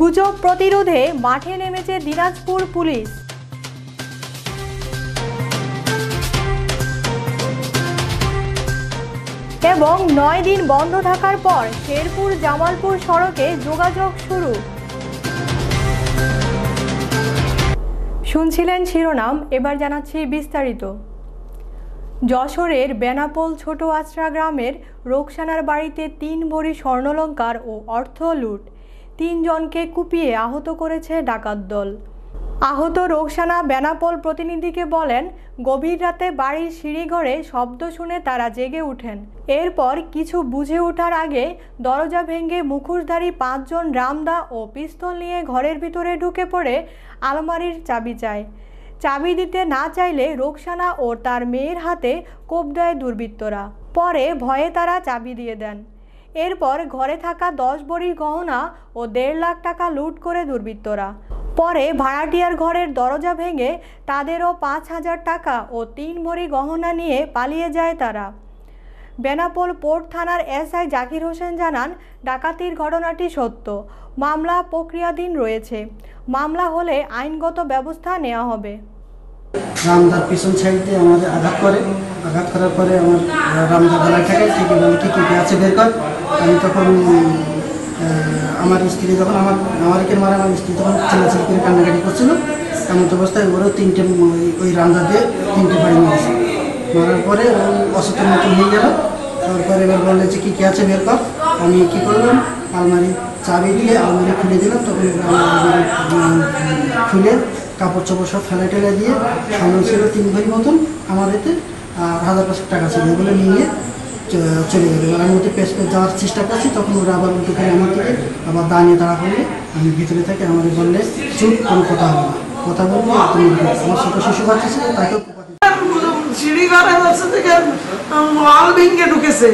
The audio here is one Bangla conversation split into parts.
গুজব প্রতিরোধে মাঠে নেমেছে দিনাজপুর পুলিশ এবং নয় দিন বন্ধ থাকার পর শেরপুর জামালপুর সড়কে যোগাযোগ শুরু শুনছিলেন শিরোনাম এবার জানাচ্ছি বিস্তারিত যশোরের বেনাপোল ছোট আশ্রা গ্রামের রোকসানার বাড়িতে তিন ভরি স্বর্ণলঙ্কার ও অর্থ লুট তিনজনকে কুপিয়ে আহত করেছে ডাকাত দল আহত রোকসানা বেনাপোল প্রতিনিধিকে বলেন গভীর রাতে বাড়ির সিঁড়িঘরে শব্দ শুনে তারা জেগে ওঠেন এরপর কিছু বুঝে ওঠার আগে দরজা ভেঙে মুখোশধারী পাঁচজন রামদা ও পিস্তল নিয়ে ঘরের ভিতরে ঢুকে পড়ে আলমারির চাবি চায় চাবি দিতে না চাইলে রোকসানা ও তার মেয়ের হাতে কোপ দেয় দুর্বৃত্তরা পরে ভয়ে তারা চাবি দিয়ে দেন এরপর ঘরে থাকা দশ বড়ির গহনা ও দেড় লাখ টাকা লুট করে দুর্বৃত্তরা পরে ভাড়াটিয়ার ঘরের দরজা ভেঙে তাদেরও পাঁচ হাজার টাকা ও তিন ভরি গহনা নিয়ে পালিয়ে যায় তারা বেনাপোল পোর্ট থানার এসআই জাকির হোসেন জানান ডাকাতির ঘটনাটি সত্য মামলা প্রক্রিয়াধীন রয়েছে মামলা হলে আইনগত ব্যবস্থা নেওয়া হবে রামদার পিছন ছাইতে আমাদের আঘাত করে আঘাত করার পরে আমার রামদার গলায় থাকে কি কি আছে বের করে আমি তখন আমার স্ত্রী যখন আমার আমার একের মারা আমার স্ত্রী তখন ছেলে করে কান্নাকাটি করছিল এমন অবস্থায় ওরা তিনটে ওই রান্না দিয়ে তিনটে বাড়ি মারছে মারার পরে অসচেতন মতন হয়ে গেল তারপরে এবার বললে যে কী কী আছে বের কর আমি কী করলাম আলমারি চাবি দিয়ে আলমারি খুলে দিলাম তখন আলমারি খুলে কাপড় চোপড় সব ফেলে টেলে দিয়ে সামনে ছিল তিন ভাই মতন আমার এতে আর হাজার পাঁচশো টাকা ছিল এগুলো নিয়ে চলে গেল আমি ওদের পেছনে যাওয়ার চেষ্টা করছি তখন ওরা আবার উল্টো করে আমার থেকে আবার দাঁড়িয়ে দাঁড়া করলে আমি ভিতরে থেকে আমাদের বললে চুপ কোনো কথা হবে না কথা বলবো তুমি আমার ছোটো শিশু বাচ্চা ছিল তাকেও সিঁড়ি থেকে ঢুকেছে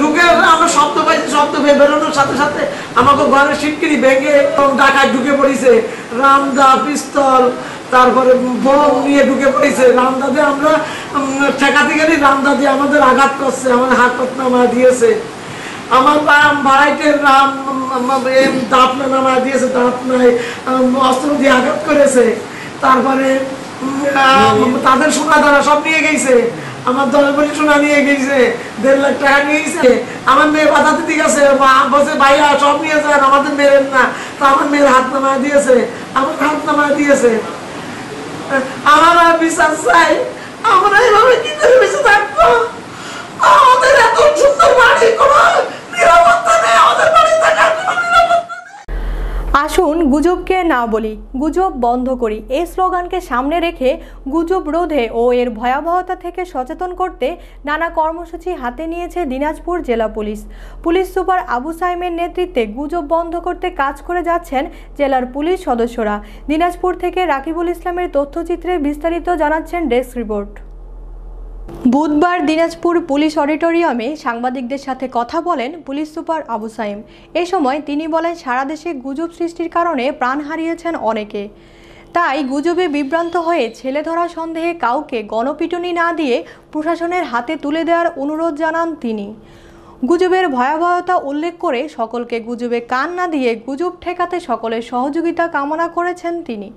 ঢুকে আমরা শব্দ পাইছি শব্দ বেরোনোর সাথে সাথে আমাকে ঘরে সিটকিরি ভেঙে ডাকায় ঢুকে পড়েছে রামদা পিস্তল তারপরে বউ নিয়ে ঢুকে পড়েছে রামদাদে আমরা ঠেকাতে গেলি রামদাদি আমাদের আঘাত করছে আমার হাত নামা দিয়েছে আমার ভাইটের রাম দাঁতনা নামা দিয়েছে দাঁত দাঁতনায় অস্ত্র দিয়ে আঘাত করেছে তারপরে তাদের সোনা দ্বারা সব নিয়ে গেছে আমার দশ বছর সোনা নিয়ে গেছে দেড় লাখ টাকা নিয়ে গেছে আমার মেয়ে বাধাতে ঠিক আছে বসে ভাইয়া সব নিয়ে যান আমাদের মেয়ের না তো আমার মেয়ের হাত নামা দিয়েছে আমার হাত নামা দিয়েছে আমার বিশ্বাস চাই আমরা এভাবে কি বেঁচে থাকবো আমাদের এত সুন্দর বাড়ি কোনো নিরাপত্তা নেই আমাদের আসুন গুজবকে না বলি গুজব বন্ধ করি এই স্লোগানকে সামনে রেখে গুজব রোধে ও এর ভয়াবহতা থেকে সচেতন করতে নানা কর্মসূচি হাতে নিয়েছে দিনাজপুর জেলা পুলিশ পুলিশ সুপার আবু সাইমের নেতৃত্বে গুজব বন্ধ করতে কাজ করে যাচ্ছেন জেলার পুলিশ সদস্যরা দিনাজপুর থেকে রাকিবুল ইসলামের তথ্যচিত্রে বিস্তারিত জানাচ্ছেন ডেস্ক রিপোর্ট বুধবার দিনাজপুর পুলিশ অডিটোরিয়ামে সাংবাদিকদের সাথে কথা বলেন পুলিশ সুপার আবু সাইম এ সময় তিনি বলেন সারা দেশে গুজব সৃষ্টির কারণে প্রাণ হারিয়েছেন অনেকে তাই গুজবে বিভ্রান্ত হয়ে ছেলে ধরা সন্দেহে কাউকে গণপিটুনি না দিয়ে প্রশাসনের হাতে তুলে দেওয়ার অনুরোধ জানান তিনি গুজবের ভয়াবহতা উল্লেখ করে সকলকে গুজবে কান না দিয়ে গুজব ঠেকাতে সকলের সহযোগিতা কামনা করেছেন তিনি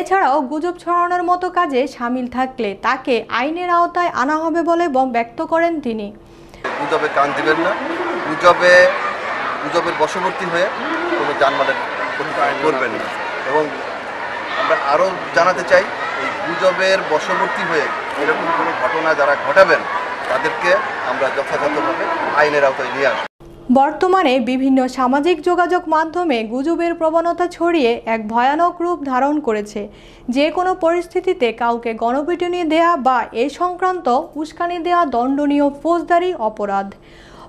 এছাড়াও গুজব ছড়ানোর মতো কাজে সামিল থাকলে তাকে আইনের আওতায় আনা হবে বলে ব্যক্ত করেন তিনি গুজবে কান দিবেন না গুজবে গুজবের বশবর্তী হয়ে কোনো যানবাহনের করবেন না এবং আমরা আরও জানাতে চাই এই গুজবের বশবর্তী হয়ে এরকম কোনো ঘটনা যারা ঘটাবেন তাদেরকে আমরা যথাযথভাবে আইনের আওতায় নিয়ে আসবো বর্তমানে বিভিন্ন সামাজিক যোগাযোগ মাধ্যমে গুজবের প্রবণতা ছড়িয়ে এক ভয়ানক রূপ ধারণ করেছে যে কোনো পরিস্থিতিতে কাউকে গণপিটুনি দেয়া বা এ সংক্রান্ত উস্কানি দেয়া দণ্ডনীয় ফৌজদারি অপরাধ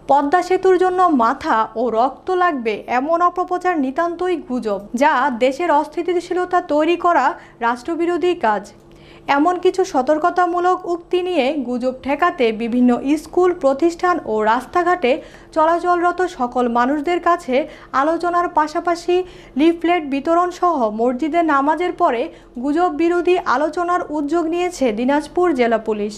পদ্মা সেতুর জন্য মাথা ও রক্ত লাগবে এমন অপপ্রচার নিতান্তই গুজব যা দেশের অস্থিতিশীলতা তৈরি করা রাষ্ট্রবিরোধী কাজ এমন কিছু সতর্কতামূলক উক্তি নিয়ে গুজব ঠেকাতে বিভিন্ন স্কুল প্রতিষ্ঠান ও রাস্তাঘাটে চলাচলরত সকল মানুষদের কাছে আলোচনার পাশাপাশি লিফলেট বিতরণ সহ মসজিদে নামাজের পরে গুজব বিরোধী আলোচনার উদ্যোগ নিয়েছে দিনাজপুর জেলা পুলিশ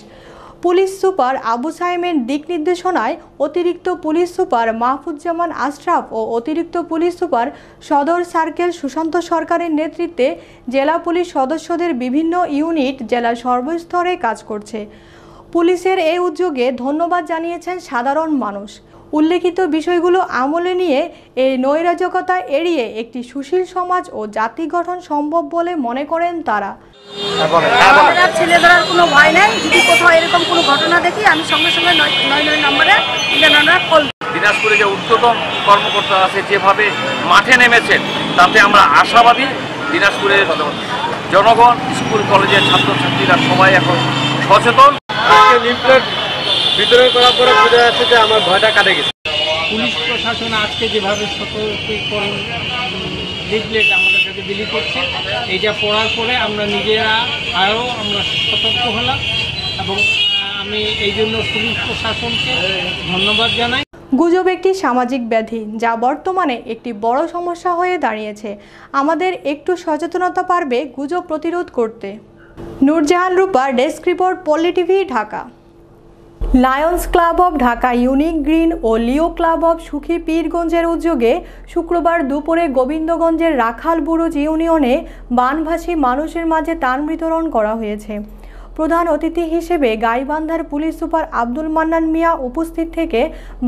পুলিশ সুপার আবু সাইমের দিক নির্দেশনায় অতিরিক্ত পুলিশ সুপার মাহফুজ্জামান আশরাফ ও অতিরিক্ত পুলিশ সুপার সদর সার্কেল সুশান্ত সরকারের নেতৃত্বে জেলা পুলিশ সদস্যদের বিভিন্ন ইউনিট জেলা সর্বস্তরে কাজ করছে পুলিশের এই উদ্যোগে ধন্যবাদ জানিয়েছেন সাধারণ মানুষ উল্লেখিত বিষয়গুলো আমলে নিয়ে এই নৈরাজকতা এড়িয়ে একটি সুশীল সমাজ ও জাতি গঠন সম্ভব বলে মনে করেন তারা হ্যাঁ, হ্যাঁ, ছেলে যদি কোথাও এরকম কোনো ঘটনা দেখি আমি সঙ্গে সঙ্গে নয় নয় নম্বরে কল দিনাজপুরে যে উচ্চতম কর্মকর্তা আছে যেভাবে মাঠে নেমেছেন তাতে আমরা আশাবাদী দিনাজপুরের জনগণ স্কুল কলেজের ছাত্রছাত্রীরা সবাই এখন সচেতন বিতরণ করার পরে বোঝা যাচ্ছে যে আমার ভয়টা কাটে গেছে পুলিশ প্রশাসন আজকে যেভাবে সতর্কীকরণ লিফলেট আমাদের কাছে বিলি করছে এটা পড়ার পরে আমরা নিজেরা আরও আমরা সতর্ক হলাম এবং আমি এই জন্য পুলিশ প্রশাসনকে ধন্যবাদ জানাই গুজব একটি সামাজিক ব্যাধি যা বর্তমানে একটি বড় সমস্যা হয়ে দাঁড়িয়েছে আমাদের একটু সচেতনতা পারবে গুজব প্রতিরোধ করতে Nurjahan Rupa desk report Palli TV Dhaka lions club of Dhaka unique green ও লিও ক্লাব অব সুখী পীরগঞ্জের উদ্যোগে শুক্রবার দুপুরে গোবিন্দগঞ্জের রাখাল বুরুজ ইউনিয়নে বানভাসী মানুষের মাঝে তান বিতরণ করা হয়েছে প্রধান অতিথি হিসেবে গাইবান্ধার পুলিশ সুপার আব্দুল মান্নান মিয়া উপস্থিত থেকে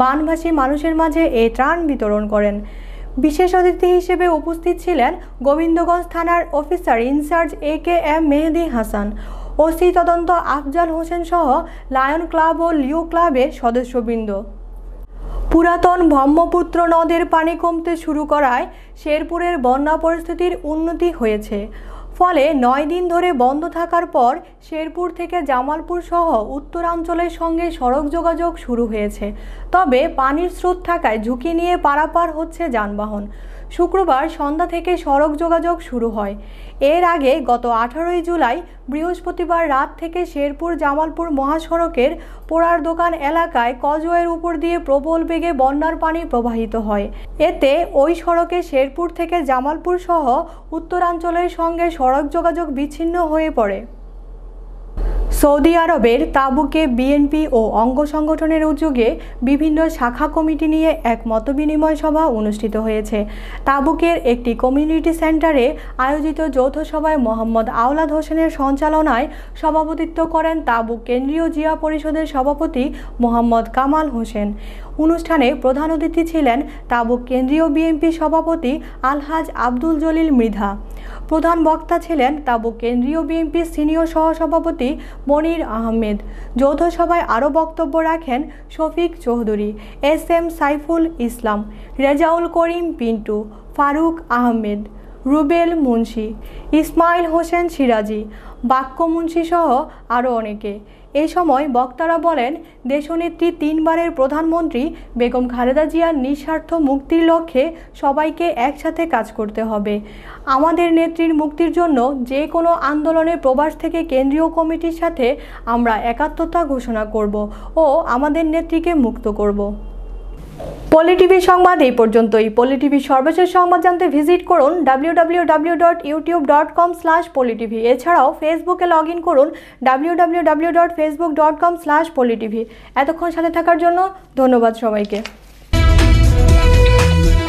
বানভাসী মানুষের মাঝে এই ত্রাণ বিতরণ করেন বিশেষ অতিথি হিসেবে উপস্থিত ছিলেন গোবিন্দগঞ্জ থানার officer in charge A K M Mehedi Hasan ও সেই তদন্ত আফজাল হোসেন সহ লায়ন ক্লাব ও লিও ক্লাবের সদস্যবৃন্দ পুরাতন ব্রহ্মপুত্র নদের পানি কমতে শুরু করায় শেরপুরের বন্যা পরিস্থিতির উন্নতি হয়েছে ফলে নয় দিন ধরে বন্ধ থাকার পর শেরপুর থেকে জামালপুর সহ উত্তরাঞ্চলের সঙ্গে সড়ক যোগাযোগ শুরু হয়েছে তবে পানির স্রোত থাকায় ঝুঁকি নিয়ে পারাপার হচ্ছে যানবাহন শুক্রবার সন্ধ্যা থেকে সড়ক যোগাযোগ শুরু হয় এর আগে গত আঠারোই জুলাই বৃহস্পতিবার রাত থেকে শেরপুর জামালপুর মহাসড়কের পোড়ার দোকান এলাকায় কজওয়ের উপর দিয়ে প্রবল বেগে বন্যার পানি প্রবাহিত হয় এতে ওই সড়কে শেরপুর থেকে জামালপুর সহ উত্তরাঞ্চলের সঙ্গে সড়ক যোগাযোগ বিচ্ছিন্ন হয়ে পড়ে সৌদি আরবের তাবুকে বিএনপি ও অঙ্গ সংগঠনের উদ্যোগে বিভিন্ন শাখা কমিটি নিয়ে এক মতবিনিময় সভা অনুষ্ঠিত হয়েছে তাবুকের একটি কমিউনিটি সেন্টারে আয়োজিত যৌথ সভায় মোহাম্মদ আওলাদ হোসেনের সঞ্চালনায় সভাপতিত্ব করেন তাবুক কেন্দ্রীয় জিয়া পরিষদের সভাপতি মোহাম্মদ কামাল হোসেন অনুষ্ঠানে প্রধান অতিথি ছিলেন তাবুক কেন্দ্রীয় বিএনপি সভাপতি আলহাজ আব্দুল জলিল মৃধা প্রধান বক্তা ছিলেন তাবু কেন্দ্রীয় বিএনপির সিনিয়র সহসভাপতি মনির আহমেদ যৌথ সভায় আরও বক্তব্য রাখেন শফিক চৌধুরী এস এম সাইফুল ইসলাম রেজাউল করিম পিন্টু ফারুক আহমেদ রুবেল মুন্সি ইসমাইল হোসেন সিরাজি বাক্য মুন্সি সহ আরও অনেকে এ সময় বক্তারা বলেন দেশনেত্রী তিনবারের প্রধানমন্ত্রী বেগম খালেদা জিয়ার নিঃস্বার্থ মুক্তির লক্ষ্যে সবাইকে একসাথে কাজ করতে হবে আমাদের নেত্রীর মুক্তির জন্য যে কোনো আন্দোলনে প্রবাস থেকে কেন্দ্রীয় কমিটির সাথে আমরা একাত্মতা ঘোষণা করব ও আমাদের নেত্রীকে মুক্ত করব পলিটিভি সংবাদ এই পর্যন্তই পলিটিভি সর্বশেষ সংবাদ জানতে ভিজিট করুন www.youtube.com/politivi W dot YouTube dot com slash Politivi এছাড়াও ফেসবুকে লগ ইন করুন W politivi dot Facebook dot com Politivi এতক্ষণ সাথে থাকার জন্য ধন্যবাদ সবাইকে